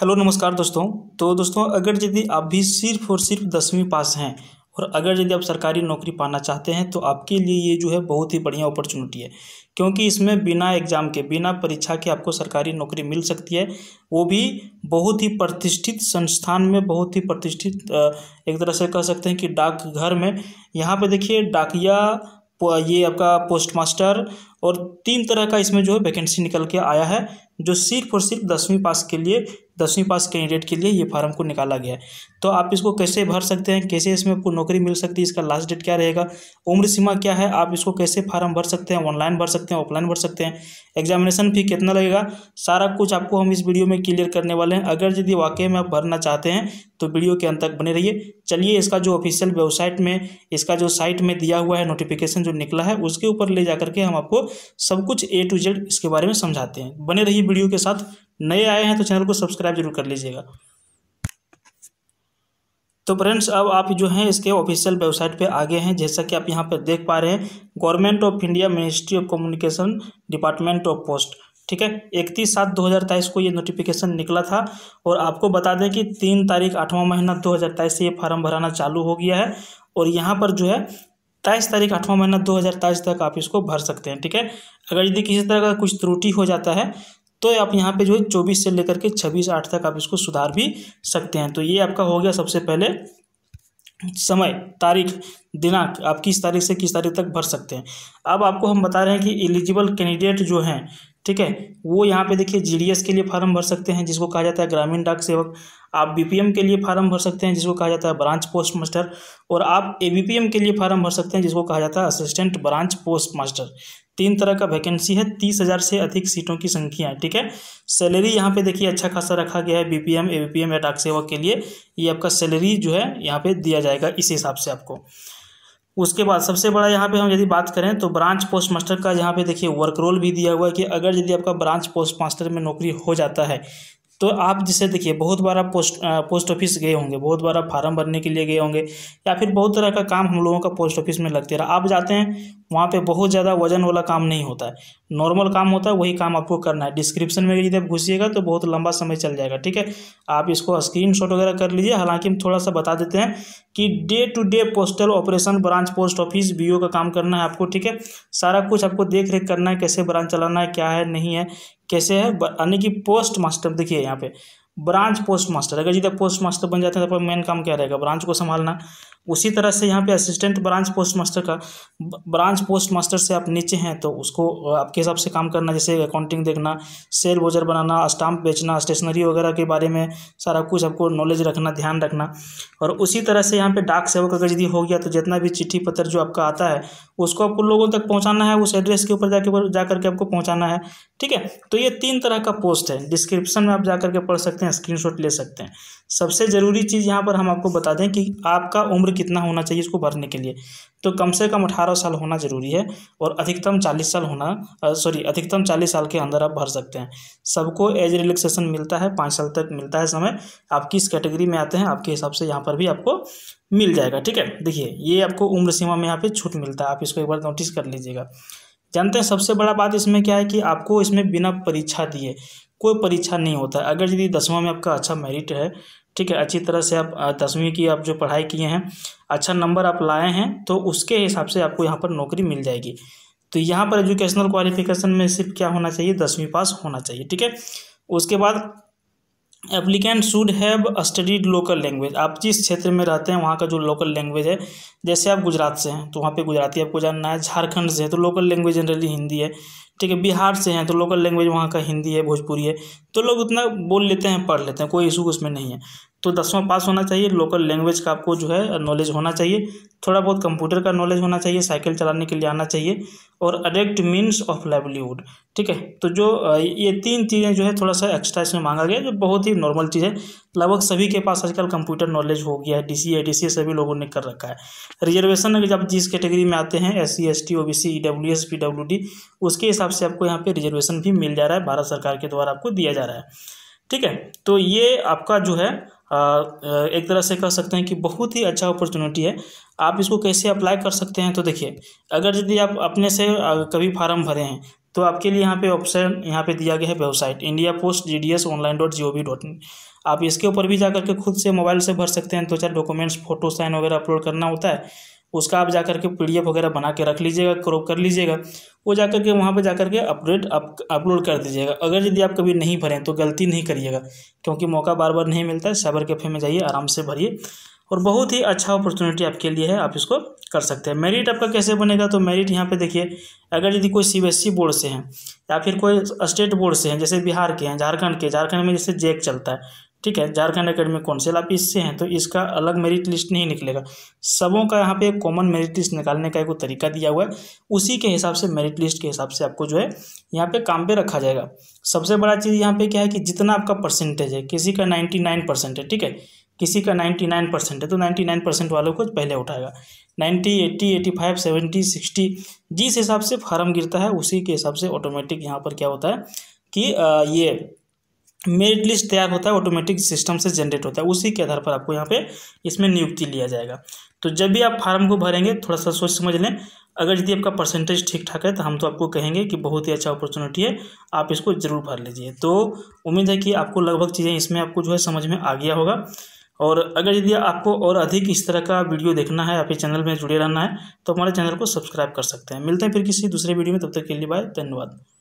hello नमस्कार दोस्तों तो दोस्तों अगर यदि आप भी सिर्फ और सिर्फ दसवीं पास हैं और अगर यदि आप सरकारी नौकरी पाना चाहते हैं तो आपके लिए ये जो है बहुत ही बढ़िया अपॉर्चुनिटी है क्योंकि इसमें बिना एग्ज़ाम के बिना परीक्षा के आपको सरकारी नौकरी मिल सकती है वो भी बहुत ही प्रतिष्ठित संस्थान में बहुत ही प्रतिष्ठित एक तरह से कह सकते हैं कि डाकघर में यहाँ पर देखिए डाकिया ये आपका पोस्ट मास्टर और तीन तरह का इसमें जो है वैकेंसी निकल के आया है जो सिर्फ और सिर्फ दसवीं पास के लिए दसवीं पास कैंडिडेट के लिए ये फार्म को निकाला गया है तो आप इसको कैसे भर सकते हैं कैसे इसमें आपको नौकरी मिल सकती है इसका लास्ट डेट क्या रहेगा उम्र सीमा क्या है आप इसको कैसे फार्म भर सकते हैं ऑनलाइन भर सकते हैं ऑफलाइन भर सकते हैं एग्जामिनेशन फी कितना लगेगा सारा कुछ आपको हम इस वीडियो में क्लियर करने वाले हैं अगर यदि वाकई में आप भरना चाहते हैं तो वीडियो के अंत तक बने रहिए चलिए इसका जो ऑफिशियल वेबसाइट में इसका जो साइट में दिया हुआ है नोटिफिकेशन जो निकला है उसके ऊपर ले जा करके हम आपको सब कुछ ए टू जेड इसके बारे में समझाते हैं बने रहिए वीडियो के साथ नए आए हैं तो चैनल को सब्सक्राइब जरूर कर लीजिएगा तो फ्रेंड्स अब आप जो हैं इसके ऑफिशियल वेबसाइट पे आ गए हैं जैसा कि आप यहाँ पर देख पा रहे हैं government of India ministry of communication department of post ठीक है इकतीस सात दो हज़ार तेईस को ये नोटिफिकेशन निकला था और आपको बता दें कि तीन तारीख आठवां महीना दो हज़ार तेईस से ये फार्म भराना चालू हो गया है और यहाँ पर जो है तेईस तारीख आठवां महीना दो हज़ार तेईस तक आप इसको भर सकते हैं ठीक है अगर यदि किसी तरह का कुछ त्रुटि हो जाता है तो आप यहाँ पे जो है चौबीस से लेकर के छब्बीस आठ तक आप इसको सुधार भी सकते हैं तो ये आपका हो गया सबसे पहले समय तारीख दिनांक आप किस तारीख से किस तारीख तक भर सकते हैं अब आपको हम बता रहे हैं कि एलिजिबल कैंडिडेट जो हैं ठीक है वो यहाँ पे देखिए जीडीएस के लिए फार्म भर सकते हैं जिसको कहा जाता है ग्रामीण डाक सेवक आप बीपीएम के लिए फार्म भर सकते हैं जिसको कहा जाता है ब्रांच पोस्ट मास्टर और आप एबीपीएम के लिए फार्म भर सकते हैं जिसको कहा जाता है असिस्टेंट ब्रांच पोस्ट मास्टर तीन तरह का वैकेंसी है तीस हज़ार से अधिक सीटों की संख्या है ठीक है सैलरी यहाँ पे देखिए अच्छा खासा रखा गया है बीपीएम एबीपीएम या डाक सेवा के लिए ये आपका सैलरी जो है यहाँ पे दिया जाएगा इस हिसाब से आपको उसके बाद सबसे बड़ा यहाँ पे हम यदि बात करें तो ब्रांच पोस्ट मास्टर का यहाँ पे देखिए वर्क रोल भी दिया हुआ है कि अगर यदि आपका ब्रांच पोस्ट मास्टर में नौकरी हो जाता है तो आप जिसे देखिए बहुत बार आप पोस्ट पोस्ट ऑफिस गए होंगे बहुत बार आप फार्म भरने के लिए गए होंगे या फिर बहुत तरह का काम हम लोगों का पोस्ट ऑफिस में लगते रहा आप जाते हैं वहाँ पे बहुत ज़्यादा वजन वाला काम नहीं होता है नॉर्मल काम होता है वही काम आपको करना है डिस्क्रिप्शन में यदि आप घुसिएगा तो बहुत लंबा समय चल जाएगा ठीक है आप इसको स्क्रीन वगैरह कर लीजिए हालाँकि हम थोड़ा सा बता देते हैं कि day to day postal operation branch post office B का काम करना है आपको ठीक है सारा कुछ आपको देख रेख करना है कैसे ब्रांच चलाना है क्या है नहीं है कैसे है यानी कि पोस्ट मास्टर देखिए यहाँ पे ब्रांच पोस्ट मास्टर अगर जितना पोस्ट मास्टर बन जाते हैं तो मेन काम क्या रहेगा ब्रांच को संभालना उसी तरह से यहाँ पे असिस्टेंट ब्रांच पोस्ट मास्टर का ब्रांच पोस्ट मास्टर से आप नीचे हैं तो उसको आपके हिसाब से काम करना जैसे अकाउंटिंग देखना सेल बोजर बनाना स्टाम्प बेचना स्टेशनरी वगैरह के बारे में सारा कुछ आपको नॉलेज रखना ध्यान रखना और उसी तरह से यहाँ पे डाक सेवा अगर यदि हो गया तो जितना भी चिट्ठी पत्र जो आपका आता है उसको आपको लोगों तक पहुँचाना है उस एड्रेस के ऊपर जाके जा करके आपको पहुँचाना है ठीक है तो ये तीन तरह का पोस्ट है डिस्क्रिप्शन में आप जा करके पढ़ सकते हैं स्क्रीन ले सकते हैं सबसे ज़रूरी चीज़ यहाँ पर हम आपको बता दें कि आपका उम्र कितना होना चाहिए इसको भरने के लिए तो कम से कम अठारह साल होना ज़रूरी है और अधिकतम चालीस साल होना सॉरी अधिकतम चालीस साल के अंदर आप भर सकते हैं सबको एज रिलैक्सेशन मिलता है पाँच साल तक मिलता है समय आप किस कैटेगरी में आते हैं आपके हिसाब से यहाँ पर भी आपको मिल जाएगा ठीक है देखिए ये आपको उम्र सीमा में यहाँ पर छूट मिलता है आप इसको एक बार नोटिस कर लीजिएगा जानते हैं सबसे बड़ा बात इसमें क्या है कि आपको इसमें बिना परीक्षा दिए कोई परीक्षा नहीं होता है अगर यदि दसवां में आपका अच्छा मेरिट है ठीक है अच्छी तरह से आप दसवीं की आप जो पढ़ाई किए हैं अच्छा नंबर आप लाए हैं तो उसके हिसाब से आपको यहाँ पर नौकरी मिल जाएगी तो यहाँ पर एजुकेशनल क्वालिफिकेशन में सिर्फ क्या होना चाहिए दसवीं पास होना चाहिए ठीक है उसके बाद applicant should have studied local language आप जिस क्षेत्र में रहते हैं वहाँ का जो लोकल लैंग्वेज है जैसे आप गुजरात से हैं तो वहाँ पे गुजराती आपको जानना है झारखंड से है तो लोकल लैंग्वेज जनरली हिंदी है ठीक है बिहार से हैं तो लोकल लैंग्वेज वहाँ का हिंदी है भोजपुरी है तो लोग उतना बोल लेते हैं पढ़ लेते हैं कोई इशू उसमें नहीं है तो दसवां पास होना चाहिए लोकल लैंग्वेज का आपको जो है नॉलेज होना चाहिए थोड़ा बहुत कंप्यूटर का नॉलेज होना चाहिए साइकिल चलाने के लिए आना चाहिए और अडेक्ट मीन्स ऑफ लाइवलीहुड ठीक है तो जो ये तीन चीज़ें जो है थोड़ा सा एक्स्ट्रा इसमें मांगा गया जो बहुत ही नॉर्मल चीज़ है लगभग सभी के पास आजकल कंप्यूटर नॉलेज हो गया है डी सी डी सी सभी लोगों ने कर रखा है रिजर्वेशन अगर जब जिस कैटेगरी में आते हैं S C S T O B C E W S P W D उसके हिसाब से आपको यहाँ पर रिजर्वेशन भी मिल जा रहा है भारत सरकार के द्वारा आपको दिया जा रहा है ठीक है तो ये आपका जो है एक तरह से कह सकते हैं कि बहुत ही अच्छा अपॉर्चुनिटी है आप इसको कैसे अप्लाई कर सकते हैं तो देखिए अगर यदि आप अपने से कभी फार्म भरे हैं तो आपके लिए यहाँ पे ऑप्शन यहाँ पे दिया गया है website India Post G D S online dot G O V dot in आप इसके ऊपर भी जा करके खुद से मोबाइल से भर सकते हैं दो तो चार डॉक्यूमेंट्स फोटो साइन वगैरह अपलोड करना होता है उसका आप जा करके पी वगैरह बना के रख लीजिएगा क्रॉप कर लीजिएगा वो जा करके वहाँ पर जा करके अपडेट अप अपलोड कर दीजिएगा अगर यदि आप कभी नहीं भरें तो गलती नहीं करिएगा क्योंकि मौका बार बार नहीं मिलता है साइबर कैफ़े में जाइए आराम से भरिए और बहुत ही अच्छा अपॉर्चुनिटी आपके लिए है आप इसको कर सकते हैं मेरिट आपका कैसे बनेगा तो मेरिट यहाँ पे देखिए अगर यदि कोई सीबीएसई बोर्ड e से हैं या फिर कोई स्टेट बोर्ड से हैं जैसे बिहार के हैं झारखंड के झारखंड में जैसे जैक चलता है ठीक है झारखंड अकेडमी काउंसिल आप इससे हैं तो इसका अलग मेरिट लिस्ट नहीं निकलेगा सबों का यहाँ पे एक कॉमन मेरिट लिस्ट निकालने का एक तरीका दिया हुआ है उसी के हिसाब से मेरिट लिस्ट के हिसाब से आपको जो है यहाँ पे काम पे रखा जाएगा सबसे बड़ा चीज़ यहाँ पे क्या है कि जितना आपका परसेंटेज है किसी का नाइन्टी नाइन परसेंट है ठीक है किसी का नाइन्टी नाइन परसेंट है तो नाइन्टी नाइन परसेंट वालों को पहले उठाएगा ninety eighty eighty five seventy sixty जिस हिसाब से फार्म गिरता है उसी के हिसाब से ऑटोमेटिक यहाँ पर क्या होता है कि ये मेरिट लिस्ट तैयार होता है ऑटोमेटिक सिस्टम से जनरेट होता है उसी के आधार पर आपको यहाँ पे इसमें नियुक्ति लिया जाएगा तो जब भी आप फार्म को भरेंगे थोड़ा सा सोच समझ लें अगर यदि आपका परसेंटेज ठीक ठाक है तो हम तो आपको कहेंगे कि बहुत ही अच्छा अपॉर्चुनिटी है आप इसको ज़रूर भर लीजिए तो उम्मीद है कि आपको लगभग चीज़ें इसमें आपको जो है समझ में आ गया होगा और अगर यदि आपको और अधिक इस तरह का वीडियो देखना है आपके चैनल में जुड़े रहना है तो हमारे चैनल को सब्सक्राइब कर सकते हैं मिलते हैं फिर किसी दूसरे वीडियो में तब तक के लिए बाय धन्यवाद